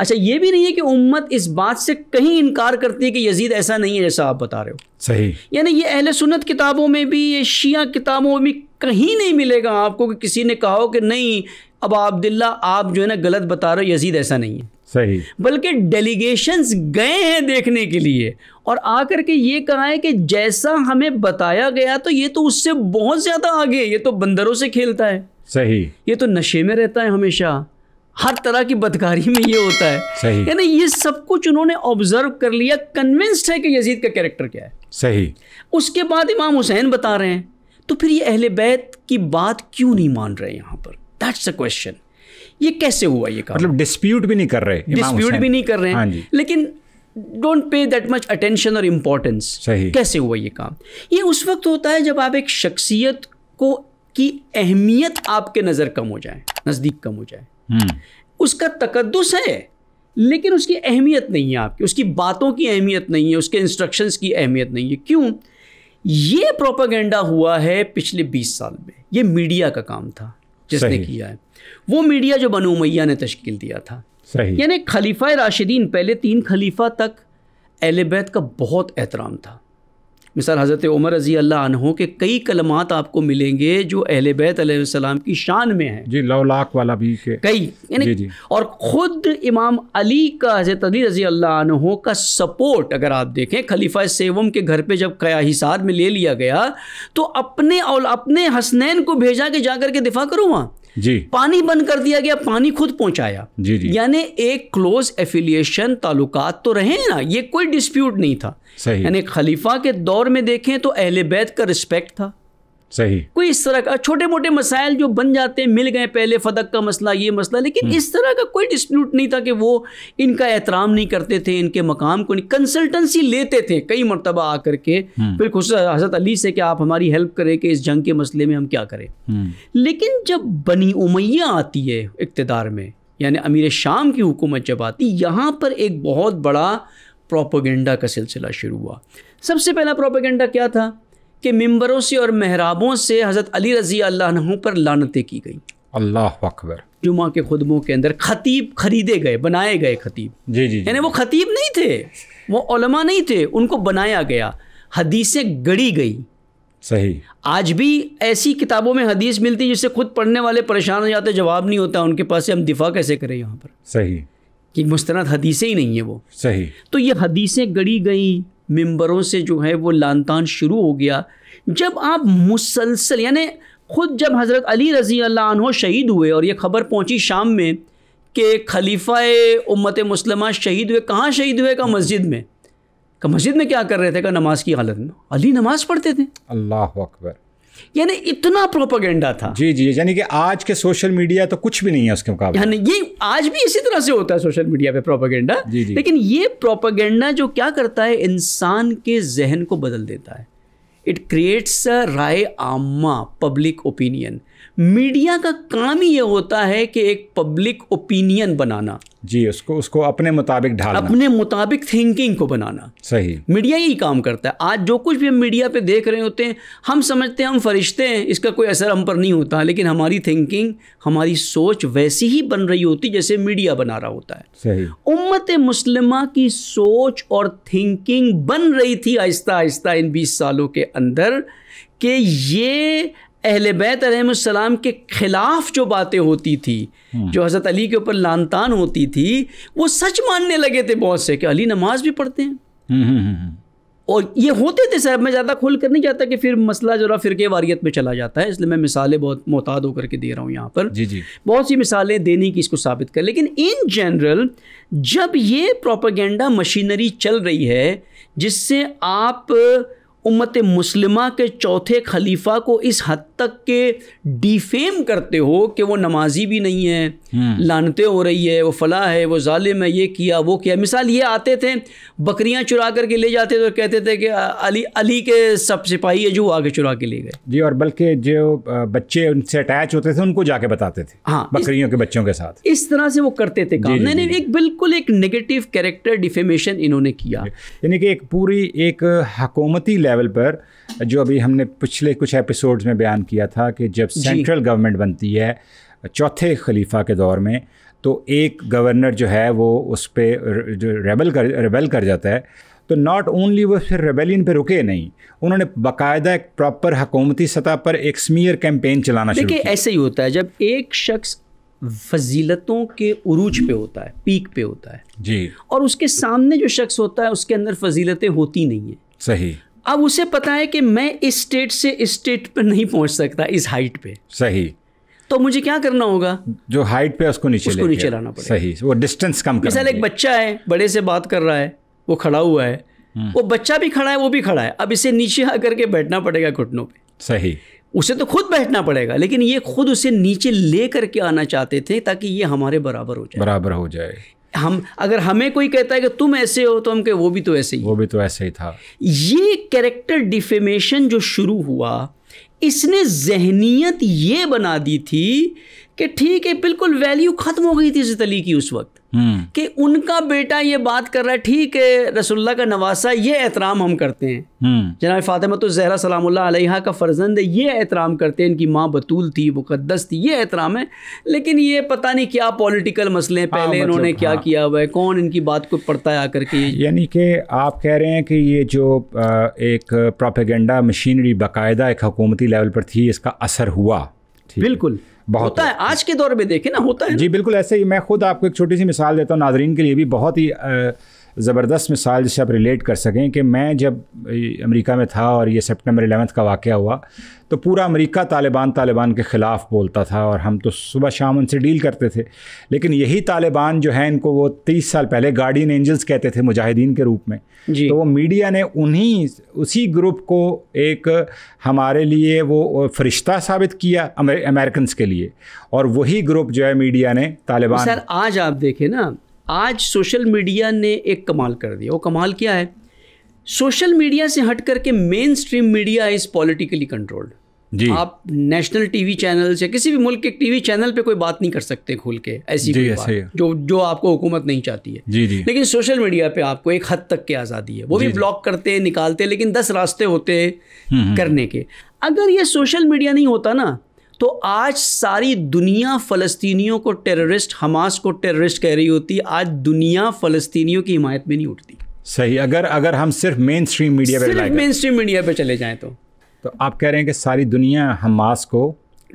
अच्छा ये भी नहीं है कि उम्मत इस बात से कहीं इनकार करती है कि यजीद ऐसा नहीं है जैसा आप बता रहे हो सही यानी ये अहल सुन्नत किताबों में भी ये शिया किताबों में भी कहीं नहीं मिलेगा आपको कि किसी ने कहा हो कि नहीं अब आब्दुल्ला आप जो है ना गलत बता रहे हो यजीद ऐसा नहीं है सही बल्कि डेलीगेशंस गए हैं देखने के लिए और आकर के ये है कि जैसा हमें बताया गया तो ये तो उससे बहुत ज़्यादा आगे ये तो बंदरों से खेलता है सही ये तो नशे में रहता है हमेशा हर तरह की बदकारी में ये होता है सही यानी ये सब कुछ उन्होंने ऑब्जर्व कर लिया कन्विंस्ड है कि यजीद का कैरेक्टर क्या है सही उसके बाद इमाम हुसैन बता रहे हैं तो फिर ये अहल बैत की बात क्यों नहीं मान रहे यहाँ पर दैट्स अ क्वेश्चन ये कैसे हुआ ये काम मतलब डिस्प्यूट भी नहीं कर रहे डिस्प्यूट भी नहीं कर रहे हैं हाँ लेकिन don't pay that much attention और इम्पोर्टेंस कैसे हुआ ये काम ये उस वक्त होता है जब आप एक शख्सियत को की अहमियत आपके नज़र कम हो जाए नज़दीक कम हो जाए हम्म। उसका तकदस है लेकिन उसकी अहमियत नहीं है आपकी उसकी बातों की अहमियत नहीं है उसके इंस्ट्रक्शंस की अहमियत नहीं है क्यों ये प्रोपागेंडा हुआ है पिछले 20 साल में ये मीडिया का काम था जिसने किया है वो मीडिया जो बनो मैया ने तश्कील दिया था यानी खलीफा राशिदीन पहले तीन खलीफा तक एल बैत का बहुत एहतराम था मिसाल हज़रत उमर रज़ी अल्लाह के कई कलमात आपको मिलेंगे जो अहल बैतम की शान में है जी लौलाक वाला भी के कई जी। और ख़ुद इमाम अली का हज़रत अली रज़ी अल्लाह का सपोर्ट अगर आप देखें खलीफा सेवम के घर पर जब कया हिसार में ले लिया गया तो अपने और अपने हसनैन को भेजा के जा कर के दिफा करो वहाँ जी पानी बंद कर दिया गया पानी खुद पहुंचाया जी जी यानी एक क्लोज एफिलिएशन ताल्लुकात तो रहे ना ये कोई डिस्प्यूट नहीं था यानी खलीफा के दौर में देखें तो अहले बैत का रिस्पेक्ट था सही कोई इस तरह का छोटे मोटे मसाइल जो बन जाते हैं मिल गए पहले फदक का मसला ये मसला लेकिन हम्म। इस तरह का कोई डिस्प्यूट नहीं था कि वो इनका एहतराम नहीं करते थे इनके मकाम को नहीं कंसल्टेंसी लेते थे कई मरतबा आकर के हम्म। फिर खुश हजरत अली से कि आप हमारी हेल्प करें कि इस जंग के मसले में हम क्या करें हम्म। लेकिन जब बनी उमैया आती है इकतदार में यानी अमीर शाम की हुकूमत जब आती यहाँ पर एक बहुत बड़ा प्रोपोगेंडा का सिलसिला शुरू हुआ सबसे पहला प्रोपोगेंडा क्या था कि मंबरों से और महराबों से हज़रत अली रज़ी अल्लाह पर लानतें की गई अल्लाह अकबर जुमा के खुदबों के अंदर खतीब खरीदे गए बनाए गए खतीब जी जी, यानी वो खतीब नहीं थे वो ओलमा नहीं थे उनको बनाया गया हदीसें गढ़ी गई सही आज भी ऐसी किताबों में हदीस मिलती जिससे खुद पढ़ने वाले परेशान हो जाते जवाब नहीं होता उनके पास से हम दिफा कैसे करें यहाँ पर सही कि मुस्तनाद हदीसें ही नहीं है वो सही तो ये हदीसें गढ़ी गई मेंबरों से जो है वो लानतान शुरू हो गया जब आप मुसलसल यानि ख़ुद जब हज़रत अली रज़ी अल्लाह शहीद हुए और ये ख़बर पहुँची शाम में कि खलीफ़ा उम्मत मुसलमान शहीद हुए कहाँ शहीद हुए का मस्जिद में का मस्जिद में क्या कर रहे थे का नमाज की हालत में अली नमाज पढ़ते थे अल्लाह अकबर यानी इतना प्रोपागेंडा था जी जी यानी कि आज के सोशल मीडिया तो कुछ भी नहीं है उसके मुकाबले यानी ये आज भी इसी तरह से होता है सोशल मीडिया पे प्रोपागेंडा जी जी लेकिन ये प्रोपागेंडा जो क्या करता है इंसान के जहन को बदल देता है इट क्रिएट्स राय आमा पब्लिक ओपिनियन मीडिया का काम ही ये होता है कि एक पब्लिक ओपिनियन बनाना जी उसको उसको अपने मुताबिक ढालना अपने मुताबिक थिंकिंग को बनाना सही मीडिया यही काम करता है आज जो कुछ भी हम मीडिया पे देख रहे होते हैं हम समझते हैं हम फरिश्ते हैं इसका कोई असर हम पर नहीं होता लेकिन हमारी थिंकिंग हमारी सोच वैसी ही बन रही होती जैसे मीडिया बना रहा होता है सही उम्मत मुस्लिमा की सोच और थिंकिंग बन रही थी आहिस्ता आहिस्ता इन बीस सालों के अंदर कि ये अहले बैत आसमाम के ख़िलाफ़ जो बातें होती थी हम्म। जो हज़रत अली के ऊपर लानतान होती थी वो सच मानने लगे थे बहुत से कि अली नमाज भी पढ़ते हैं हम्म, हम्म, और ये होते थे सर मैं ज़्यादा खुल कर नहीं जाता कि फिर मसला जरा के वारियत में चला जाता है इसलिए मैं मिसालें बहुत मोहताद होकर के दे रहा हूँ यहाँ पर जी जी बहुत सी मिसालें देने की इसको साबित कर लेकिन इन जनरल जब ये प्रोपागेंडा मशीनरी चल रही है जिससे आप उम्मत मुस्लिमा के चौथे खलीफा को इस हद तक के डिफेम करते हो कि वो नमाजी भी नहीं है हम्म। लानते हो रही है वो फला है वो ालिम है ये किया वो किया मिसाल ये आते थे बकरियां चुरा करके ले जाते थे तो और कहते थे कि अली अली के सब सिपाही है जो आगे चुरा के ले गए जी और बल्कि जो बच्चे उनसे अटैच होते थे उनको जाके बताते थे हाँ बकरियों के बच्चों के साथ इस तरह से वो करते थे काम नहीं नहीं एक बिल्कुल एक नेगेटिव कैरेक्टर डिफेमेशन इन्होंने किया यानी कि एक पूरी एक हकूमती लेवल पर जो अभी हमने पिछले कुछ एपिसोड्स में बयान किया था कि जब सेंट्रल गवर्नमेंट बनती है चौथे खलीफा के दौर में तो एक गवर्नर जो है वो उस पर रेबल कर रेबल कर जाता है तो नॉट ओनली वो फिर रेबेलियन पे रुके नहीं उन्होंने बाकायदा एक प्रॉपर हकूमती सतह पर एक स्मीयर कैंपेन चलाना शुरू किया ऐसे ही होता है जब एक शख्स फजीलतों के उरूज पे होता है पीक पे होता है जी और उसके सामने जो शख्स होता है उसके अंदर फजीलतें होती नहीं है सही अब उसे पता है कि मैं इस स्टेट से इस स्टेट पर नहीं पहुंच सकता इस हाइट पे सही तो मुझे क्या करना होगा जो हाइट पे उसको नीचे उसको नीचे लाना पड़ेगा सही वो डिस्टेंस कम मिसाल एक बच्चा है बड़े से बात कर रहा है वो खड़ा हुआ है हम्म। वो बच्चा भी खड़ा है वो भी खड़ा है अब इसे नीचे आ करके बैठना पड़ेगा घुटनों पे सही उसे तो खुद बैठना पड़ेगा लेकिन ये खुद उसे नीचे ले करके आना चाहते थे ताकि ये हमारे बराबर हो जाए बराबर हो जाए हम अगर हमें कोई कहता है कि तुम ऐसे हो तो हम कहे वो भी तो ऐसे ही वो भी तो ऐसे ही था ये कैरेक्टर डिफेमेशन जो शुरू हुआ इसने जहनीत ये बना दी थी कि ठीक है बिल्कुल वैल्यू ख़त्म हो गई थी इस तली की उस वक्त हम्म। कि उनका बेटा ये बात कर रहा है ठीक है रसुल्ला का नवासा ये एहतराम हम करते हैं हम्म। जनाब फातिमा तो जहरा सलाम अलैहा का फर्जंद ये एहतराम करते हैं इनकी माँ बतूल थी मुकदस थी ये एहतराम है लेकिन ये पता नहीं क्या पॉलिटिकल मसले हैं हाँ, पहले हाँ, मतलब, इन्होंने क्या हाँ। किया हुआ है कौन इनकी बात को पड़ता है आकर के यानी कि आप कह रहे हैं कि ये जो एक प्रोपेगेंडा मशीनरी बाकायदा एक हकूमती लेवल पर थी इसका असर हुआ बिल्कुल बहुत होता है आज के दौर में देखें ना होता है जी बिल्कुल ऐसे ही मैं खुद आपको एक छोटी सी मिसाल देता हूँ नाजरीन के लिए भी बहुत ही ज़बरदस्त मिसाल जिसे आप रिलेट कर सकें कि मैं जब अमेरिका में था और ये सितंबर एलेवंथ का वाक़ हुआ तो पूरा अमेरिका तालिबान तालिबान के ख़िलाफ़ बोलता था और हम तो सुबह शाम उनसे डील करते थे लेकिन यही तालिबान जो है इनको वो तीस साल पहले गार्डियन एंजल्स कहते थे मुजाहिदीन के रूप में तो वो मीडिया ने उन्हीं उसी ग्रुप को एक हमारे लिए वो फरिश्ता साबित किया अमेरिकन के लिए और वही ग्रुप जो है मीडिया ने तालिबान सर आज आप देखें ना आज सोशल मीडिया ने एक कमाल कर दिया वो कमाल क्या है सोशल मीडिया से हट करके mainstream media is politically controlled जी आप नेशनल टीवी चैनल या किसी भी मुल्क के टीवी चैनल पे कोई बात नहीं कर सकते खुल के ऐसी कोई बात जो जो आपको हुकूमत नहीं चाहती है जी जी लेकिन सोशल मीडिया पे आपको एक हद तक की आज़ादी है वो भी ब्लॉक करते हैं निकालते हैं लेकिन दस रास्ते होते हैं हम्म, हम्म, हम्म। करने के अगर ये सोशल मीडिया नहीं होता ना तो आज सारी दुनिया फ़लस्तीनियों को टेररिस्ट हमास को टेररिस्ट कह रही होती आज दुनिया फ़लस्तीनियों की हिमायत में नहीं उठती सही अगर अगर हम सिर्फ मेन स्ट्रीम मीडिया सिर्फ मेन स्ट्रीम मीडिया पर चले जाएं तो तो आप कह रहे हैं कि सारी दुनिया हमास को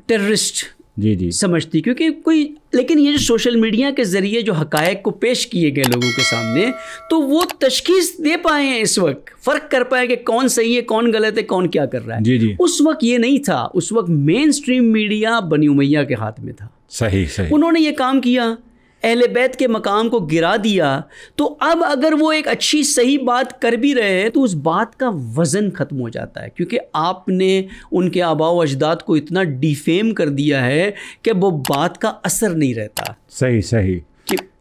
टेररिस्ट जी जी समझती क्योंकि कोई लेकिन ये जो सोशल मीडिया के ज़रिए जो हकायक को पेश किए गए लोगों के सामने तो वो तशखीस दे पाए हैं इस वक्त फ़र्क कर पाए कि कौन सही है कौन गलत है कौन क्या कर रहा है जी जी उस वक्त ये नहीं था उस वक्त मेन स्ट्रीम मीडिया बनी उमैया के हाथ में था सही सही उन्होंने ये काम किया अहल बैत के मकाम को गिरा दिया तो अब अगर वो एक अच्छी सही बात कर भी रहे हैं तो उस बात का वज़न ख़त्म हो जाता है क्योंकि आपने उनके आबाव अजदाद को इतना डिफेम कर दिया है कि वो बात का असर नहीं रहता सही सही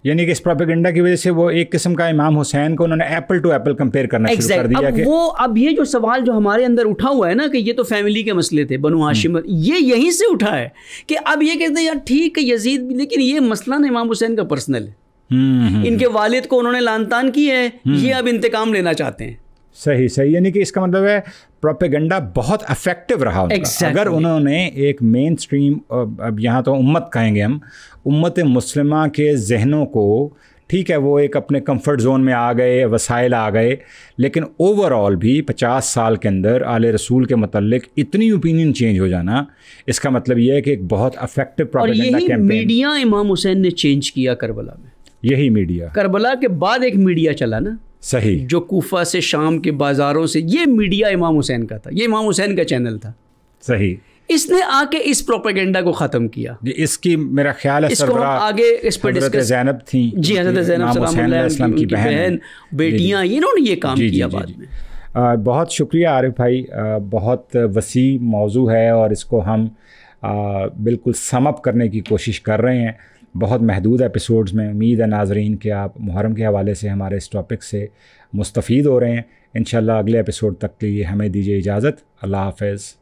यानी कि इस प्रोपेगेंडा की वजह से वो एक किस्म का इमाम हुसैन को उन्होंने एप्पल टू एप्पल कंपेयर करना exactly. शुरू कर दिया अब कि वो अब ये जो सवाल जो हमारे अंदर उठा हुआ है ना कि ये तो फैमिली के मसले थे बनु हाशिम हम्म। ये यहीं से उठा है कि अब ये कहते हैं यार ठीक है यजीद लेकिन ये मसला ना इमाम हुसैन का पर्सनल है हम्म, हम्म, इनके वालिद को उन्होंने लानतान की है ये अब इंतकाम लेना चाहते हैं सही सही यानी कि इसका मतलब है प्रोपेगेंडा बहुत अफेक्टिव रहा exactly. अगर उन्होंने एक मेन स्ट्रीम अब यहाँ तो उम्मत कहेंगे हम उम्मत मुस्लिमा के जहनों को ठीक है वो एक अपने कंफर्ट जोन में आ गए वसाइल आ गए लेकिन ओवरऑल भी पचास साल के अंदर आले रसूल के मतलब इतनी ओपिनियन चेंज हो जाना इसका मतलब यह है कि एक बहुत अफेक्टिव प्रोपेगेंडा कैंपेन मीडिया इमाम हुसैन ने चेंज किया करबला में यही मीडिया करबला के बाद एक मीडिया चला ना सही जो कोफा से शाम के बाज़ारों से ये मीडिया इमाम हुसैन का था ये इमाम हुसैन का चैनल था सही इसने आके इस प्रोपेगेंडा को ख़त्म किया इसकी मेरा ख्याल है इसको हम आगे इस पर डिस्कस जैनब थी जी हजरत जैनब की बहन बेटियाँ इन्होंने ये काम किया बाद में बहुत शुक्रिया आरिफ भाई बहुत वसी मौजू है और इसको हम बिल्कुल समअप करने की कोशिश कर रहे हैं बहुत महदूद एपिसोड्स में उम्मीद है नाजरीन कि आप मुहरम के हवाले से हमारे इस टॉपिक से मुस्तफ़ हो रहे हैं इन अगले एपिसोड तक के लिए हमें दीजिए इजाज़त अल्लाह हाफ़